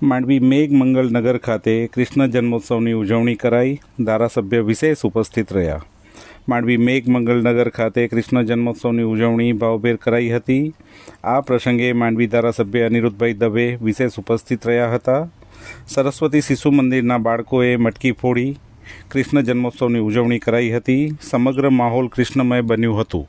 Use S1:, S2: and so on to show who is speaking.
S1: માંડવી મેઘ નગર ખાતે કૃષ્ણ જન્મોત્સવની ઉજવણી કરાઈ ધારાસભ્ય વિશેષ ઉપસ્થિત રહ્યા માંડવી મેઘ મંગળ નગર ખાતે કૃષ્ણ જન્મોત્સવની ઉજવણી ભાવભેર કરાઈ હતી આ પ્રસંગે માંડવી ધારાસભ્ય અનિરુદ્ધભાઈ દવે વિશેષ ઉપસ્થિત રહ્યા હતા સરસ્વતી શિશુ મંદિરના બાળકોએ મટકી ફોડી કૃષ્ણ જન્મોત્સવની ઉજવણી કરાઈ હતી સમગ્ર માહોલ કૃષ્ણમય બન્યું હતું